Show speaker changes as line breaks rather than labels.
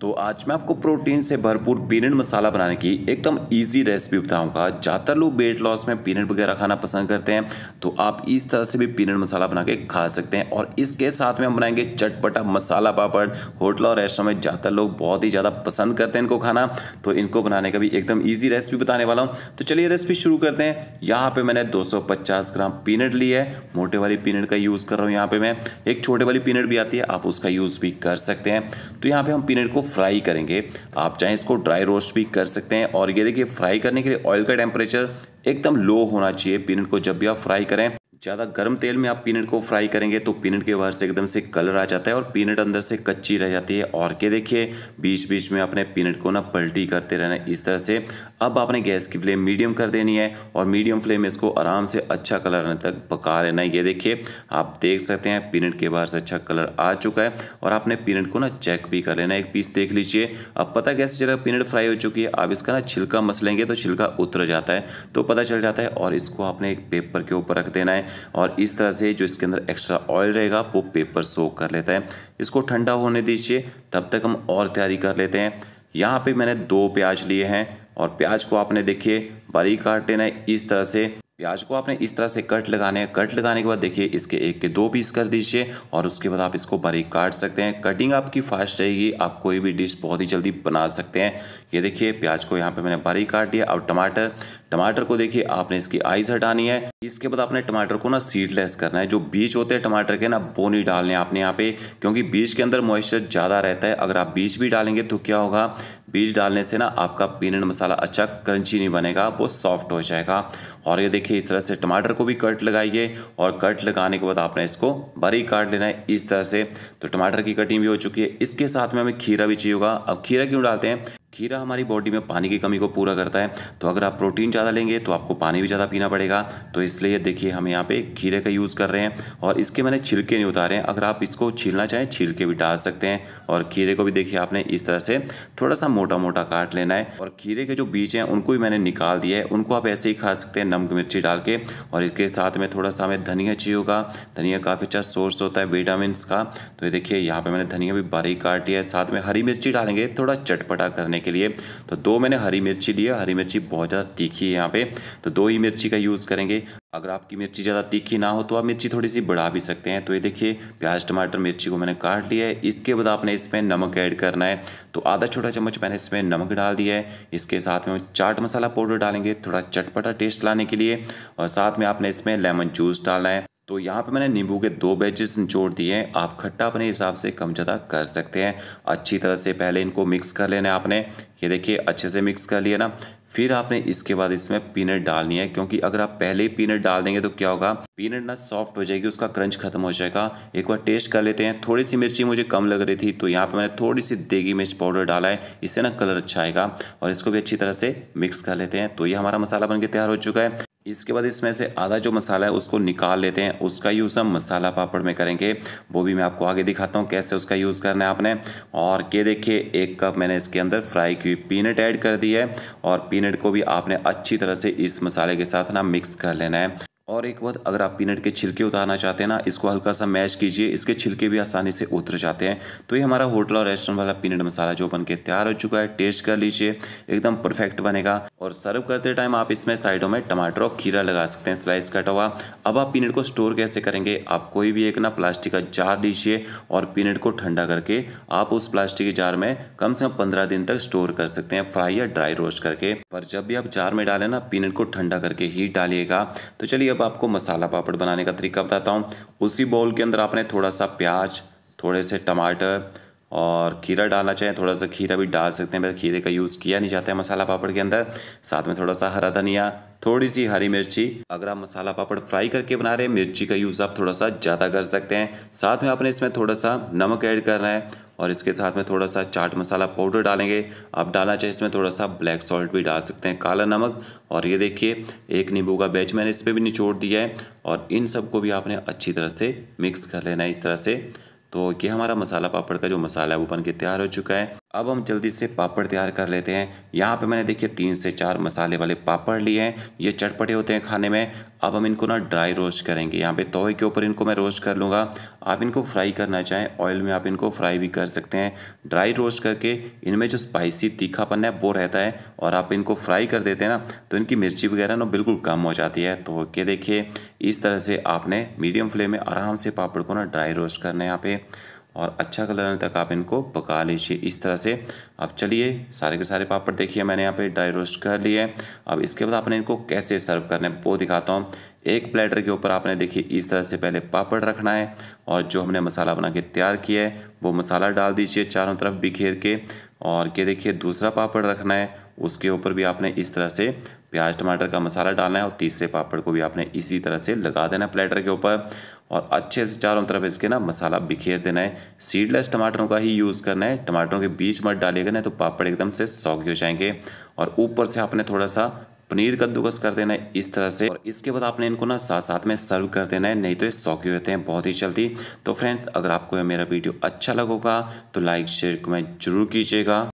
तो आज मैं आपको प्रोटीन से भरपूर पीनट मसाला बनाने की एकदम इजी रेसिपी बताऊंगा ज़्यादातर लोग वेट लॉस में पीनट वगैरह खाना पसंद करते हैं तो आप इस तरह से भी पीनट मसाला बना के खा सकते हैं और इसके साथ में हम बनाएंगे चटपटा मसाला पापड़ होटल और रेस्टोरेंट में ज़्यादातर लोग बहुत ही ज़्यादा पसंद करते हैं इनको खाना तो इनको बनाने का भी एकदम ईजी रेसिपी बताने वाला हूँ तो चलिए रेसिपी शुरू करते हैं यहाँ पर मैंने दो ग्राम पीनट ली है मोटे वाली पीनट का यूज़ कर रहा हूँ यहाँ पर मैं एक छोटे वाली पीनट भी आती है आप उसका यूज़ भी कर सकते हैं तो यहाँ पर हम पीनट को फ्राई करेंगे आप चाहें इसको ड्राई रोस्ट भी कर सकते हैं और ये देखिए फ्राई करने के लिए ऑयल का टेम्परेचर एकदम लो होना चाहिए पीनट को जब भी आप फ्राई करें ज़्यादा गर्म तेल में आप पीनट को फ्राई करेंगे तो पीनट के बाहर से एकदम से कलर आ जाता है और पीनट अंदर से कच्ची रह जाती है और के देखिए बीच बीच में आपने पीनट को ना पलटी करते रहना इस तरह से अब आपने गैस की फ्लेम मीडियम कर देनी है और मीडियम फ्लेम में इसको आराम से अच्छा कलर आने तक पका लेना है ये देखिए आप देख सकते हैं पीनट के बाहर से अच्छा कलर आ चुका है और आपने पीनट को ना चेक भी कर लेना एक पीस देख लीजिए अब पता कैसे जगह पीनट फ्राई हो चुकी है आप इसका ना छिलका मसलेंगे तो छिलका उतर जाता है तो पता चल जाता है और इसको आपने एक पेपर के ऊपर रख देना है और इस तरह से जो इसके अंदर एक्स्ट्रा ऑयल रहेगा वो पेपर सो कर लेता है इसको ठंडा होने दीजिए तब तक हम और तैयारी कर लेते हैं यहाँ पे मैंने दो प्याज लिए हैं और प्याज को आपने देखिए बारीक काट लेना है इस तरह से प्याज को आपने इस तरह से कट लगाने हैं कट लगाने के बाद देखिए इसके एक के दो पीस कर दीजिए और उसके बाद आप इसको बारीक काट सकते हैं कटिंग आपकी फास्ट रहेगी आप कोई भी डिश बहुत ही जल्दी बना सकते हैं ये देखिए प्याज को यहाँ पे मैंने बारीक काट दिया अब टमाटर टमाटर को देखिए आपने इसकी आइज हटानी है इसके बाद आपने टमाटर को ना सीडलेस करना है जो बीज होते हैं टमाटर के ना वो नहीं डालने आपने यहाँ पे क्योंकि बीज के अंदर मॉइस्चर ज़्यादा रहता है अगर आप बीज भी डालेंगे तो क्या होगा बीज डालने से ना आपका पीनट मसाला अच्छा क्रंची नहीं बनेगा वो सॉफ्ट हो जाएगा और ये देखिए इस तरह से टमाटर को भी कट लगाइए और कट लगाने के बाद आपने इसको बारीक काट लेना है इस तरह से तो टमाटर की कटिंग भी हो चुकी है इसके साथ में हमें खीरा भी चाहिए होगा अब खीरा क्यों डालते हैं खीरा हमारी बॉडी में पानी की कमी को पूरा करता है तो अगर आप प्रोटीन ज़्यादा लेंगे तो आपको पानी भी ज़्यादा पीना पड़ेगा तो इसलिए देखिए हम यहाँ पे खीरे का यूज़ कर रहे हैं और इसके मैंने छिलके नहीं उतारे हैं अगर आप इसको छीलना चाहें छिलके भी डाल सकते हैं और खीरे को भी देखिए आपने इस तरह से थोड़ा सा मोटा मोटा काट लेना है और खीरे के जो बीज हैं उनको भी मैंने निकाल दिया है उनको आप ऐसे ही खा सकते हैं नमक मिर्ची डाल के और इसके साथ में थोड़ा सा हमें धनिया चाहिए होगा धनिया काफ़ी अच्छा सोर्स होता है विटामिन का तो ये देखिए यहाँ पर मैंने धनिया भी बारीक काट लिया है साथ में हरी मिर्ची डालेंगे थोड़ा चटपटा करने करने के लिए तो दो मैंने हरी मिर्ची लिया हरी मिर्ची बहुत ज़्यादा तीखी है यहाँ पे तो दो ही मिर्ची का यूज़ करेंगे अगर आपकी मिर्ची ज़्यादा तीखी ना हो तो आप मिर्ची थोड़ी सी बढ़ा भी सकते हैं तो ये देखिए प्याज टमाटर मिर्ची को मैंने काट लिया है इसके बाद आपने इसमें नमक ऐड करना है तो आधा छोटा चम्मच मैंने इसमें नमक डाल दिया है इसके साथ में चाट मसाला पाउडर डालेंगे थोड़ा चटपटा टेस्ट लाने के लिए और साथ में आपने इसमें लेमन जूस डालना है तो यहाँ पे मैंने नींबू के दो बैचेस निचोड़ दिए हैं आप खट्टा अपने हिसाब से कम ज़्यादा कर सकते हैं अच्छी तरह से पहले इनको मिक्स कर लेना है आपने ये देखिए अच्छे से मिक्स कर लिया ना फिर आपने इसके बाद इसमें पीनट डालनी है क्योंकि अगर आप पहले ही पीनट डाल देंगे तो क्या होगा पीनट ना सॉफ्ट हो जाएगी उसका क्रंच खत्म हो जाएगा एक बार टेस्ट कर लेते हैं थोड़ी सी मिर्ची मुझे कम लग रही थी तो यहाँ पे मैंने थोड़ी सी देगी मिर्च पाउडर डाला है इससे ना कलर अच्छा आएगा और इसको भी अच्छी तरह से मिक्स कर लेते हैं तो ये हमारा मसाला बन तैयार हो चुका है इसके बाद इसमें से आधा जो मसाला है उसको निकाल लेते हैं उसका यूज़ हम मसाला पापड़ में करेंगे वो भी मैं आपको आगे दिखाता हूँ कैसे उसका यूज़ करना है आपने और ये देखिए एक कप मैंने इसके अंदर फ्राई की पीनट ऐड कर दी है और पीनट को भी आपने अच्छी तरह से इस मसाले के साथ ना मिक्स कर लेना है और एक वक्त अगर आप पीनट के छिलके उतारना चाहते हैं ना इसको हल्का सा मैश कीजिए इसके छिलके भी आसानी से उतर जाते हैं तो ये हमारा होटल और रेस्टोरेंट वाला पीनट मसाला जो बनके तैयार हो चुका है टेस्ट कर लीजिए एकदम परफेक्ट बनेगा और सर्व करते टाइम आप इसमें साइडों में टमाटर और खीरा लगा सकते हैं स्लाइस कटा हुआ अब आप पीनट को स्टोर कैसे करेंगे आप कोई भी एक ना प्लास्टिक का जार लीजिए और पीनट को ठंडा करके आप उस प्लास्टिक के जार में कम से कम पंद्रह दिन तक स्टोर कर सकते हैं फ्राई या ड्राई रोस्ट करके पर जब भी आप जार में डालें ना पीनट को ठंडा करके ही डालिएगा तो चलिए अब आपको मसाला पापड़ बनाने का तरीका बताता हूँ उसी बाउल के अंदर आपने थोड़ा सा प्याज थोड़े से टमाटर और खीरा डालना चाहें थोड़ा सा खीरा भी डाल सकते हैं बस खीरे का यूज़ किया नहीं जाता है मसाला पापड़ के अंदर साथ में थोड़ा सा हरा धनिया थोड़ी सी हरी मिर्ची अगर आप मसाला पापड़ फ्राई करके बना रहे हैं मिर्ची का यूज़ आप थोड़ा सा ज़्यादा कर सकते हैं साथ में आपने इसमें थोड़ा सा नमक ऐड करना है और इसके साथ में थोड़ा सा चाट मसाला पाउडर डालेंगे आप डालना चाहिए इसमें थोड़ा सा ब्लैक सॉल्ट भी डाल सकते हैं काला नमक और ये देखिए एक नींबू का बैच मैंने इस पर भी निचोड़ दिया है और इन सबको भी आपने अच्छी तरह से मिक्स कर लेना है इस तरह से तो ये हमारा मसाला पापड़ का जो मसाला है वो बन के तैयार हो चुका है अब हम जल्दी से पापड़ तैयार कर लेते हैं यहाँ पे मैंने देखिए तीन से चार मसाले वाले पापड़ लिए हैं ये चटपटे होते हैं खाने में अब हम इनको ना ड्राई रोस्ट करेंगे यहाँ पे तोहे के ऊपर इनको मैं रोस्ट कर लूँगा आप इनको फ्राई करना चाहें ऑयल में आप इनको फ्राई भी कर सकते हैं ड्राई रोस्ट करके इनमें जो स्पाइसी तीखापन है वो रहता है और आप इनको फ्राई कर देते हैं ना तो इनकी मिर्ची वगैरह ना बिल्कुल कम हो जाती है तो के देखिए इस तरह से आपने मीडियम फ्लेम में आराम से पापड़ को ना ड्राई रोस्ट करना है यहाँ पर और अच्छा कलर आने तक आप इनको पका लीजिए इस तरह से अब चलिए सारे के सारे पापड़ देखिए मैंने यहाँ पे ड्राई रोस्ट कर लिए अब इसके बाद आपने इनको कैसे सर्व करना है वो दिखाता हूँ एक प्लेटर के ऊपर आपने देखिए इस तरह से पहले पापड़ रखना है और जो हमने मसाला बना के तैयार किया है वो मसाला डाल दीजिए चारों तरफ बिखेर के और ये देखिए दूसरा पापड़ रखना है उसके ऊपर भी आपने इस तरह से प्याज टमाटर का मसाला डालना है और तीसरे पापड़ को भी आपने इसी तरह से लगा देना है प्लेटर के ऊपर और अच्छे से चारों तरफ इसके ना मसाला बिखेर देना है सीडलेस टमाटरों का ही यूज़ करना है टमाटरों के बीच मत डालिएगा ना तो पापड़ एकदम से सौगी हो जाएंगे और ऊपर से आपने थोड़ा सा पनीर कद्दूकस कर देना है इस तरह से और इसके बाद आपने इनको ना साथ साथ में सर्व कर देना है नहीं तो ये सौके होते हैं बहुत ही जल्दी तो फ्रेंड्स अगर आपको मेरा वीडियो अच्छा लगेगा तो लाइक शेयर कमेंट जरूर कीजिएगा